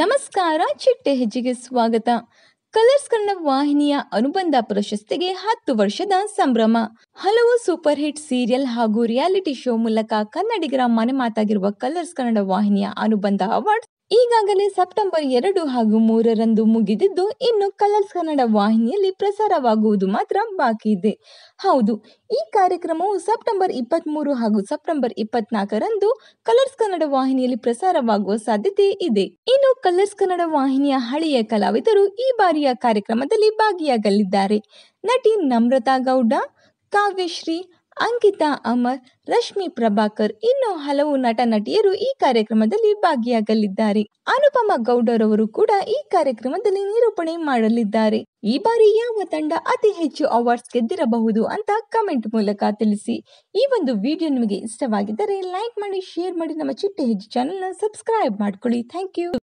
ನಮಸ್ಕಾರ ಚಿಟ್ಟೆ ಹೆಜ್ಜೆಗೆ ಸ್ವಾಗತ ಕಲರ್ಸ್ ಕನ್ನಡ ವಾಹಿನಿಯ ಅನುಬಂಧ ಪ್ರಶಸ್ತಿಗೆ ಹತ್ತು ವರ್ಷದ ಸಂಭ್ರಮ ಹಲವು ಸೂಪರ್ ಹಿಟ್ ಸೀರಿಯಲ್ ಹಾಗೂ ರಿಯಾಲಿಟಿ ಶೋ ಮೂಲಕ ಕನ್ನಡಿಗರ ಮನೆ ಮಾತಾಗಿರುವ ಕಲರ್ಸ್ ಕನ್ನಡ ವಾಹಿನಿಯ ಅನುಬಂಧ ಅವಾರ್ಡ್ ಈಗಾಗಲೇ ಸೆಪ್ಟೆಂಬರ್ ಎರಡು ಹಾಗೂ ಮೂರರಂದು ಮುಗಿದಿದ್ದು ಇನ್ನು ಕಲರ್ಸ್ ಕನ್ನಡ ವಾಹಿನಿಯಲ್ಲಿ ಪ್ರಸಾರವಾಗುವುದು ಮಾತ್ರ ಬಾಕಿ ಇದೆ ಹೌದು ಈ ಕಾರ್ಯಕ್ರಮವು ಸೆಪ್ಟೆಂಬರ್ ಇಪ್ಪತ್ತ್ಮೂರು ಹಾಗೂ ಸೆಪ್ಟೆಂಬರ್ ಇಪ್ಪತ್ನಾಲ್ಕರಂದು ಕಲರ್ಸ್ ಕನ್ನಡ ವಾಹಿನಿಯಲ್ಲಿ ಪ್ರಸಾರವಾಗುವ ಸಾಧ್ಯತೆ ಇದೆ ಇನ್ನು ಕಲರ್ಸ್ ಕನ್ನಡ ವಾಹಿನಿಯ ಹಳೆಯ ಕಲಾವಿದರು ಈ ಬಾರಿಯ ಕಾರ್ಯಕ್ರಮದಲ್ಲಿ ಭಾಗಿಯಾಗಲಿದ್ದಾರೆ ನಟಿ ನಮ್ರತಾ ಗೌಡ ಕಾವ್ಯಶ್ರೀ ಅಂಕಿತಾ ಅಮರ್ ರಶ್ಮಿ ಪ್ರಭಾಕರ್ ಇನ್ನು ಹಲವು ನಟ ನಟಿಯರು ಈ ಕಾರ್ಯಕ್ರಮದಲ್ಲಿ ಭಾಗಿಯಾಗಲಿದ್ದಾರೆ ಅನುಪಮ ಗೌಡರವರು ಕೂಡ ಈ ಕಾರ್ಯಕ್ರಮದಲ್ಲಿ ನಿರೂಪಣೆ ಮಾಡಲಿದ್ದಾರೆ ಈ ಬಾರಿ ಯಾವ ತಂಡ ಅತಿ ಹೆಚ್ಚು ಅವಾರ್ಡ್ಸ್ ಗೆದ್ದಿರಬಹುದು ಅಂತ ಕಮೆಂಟ್ ಮೂಲಕ ತಿಳಿಸಿ ಈ ಒಂದು ವಿಡಿಯೋ ನಿಮಗೆ ಇಷ್ಟವಾಗಿದ್ದರೆ ಲೈಕ್ ಮಾಡಿ ಶೇರ್ ಮಾಡಿ ನಮ್ಮ ಚಿಟ್ಟೆ ಹೆಜ್ಜೆ ಚಾನೆಲ್ನ ಸಬ್ಸ್ಕ್ರೈಬ್ ಮಾಡ್ಕೊಳ್ಳಿ ಥ್ಯಾಂಕ್ ಯು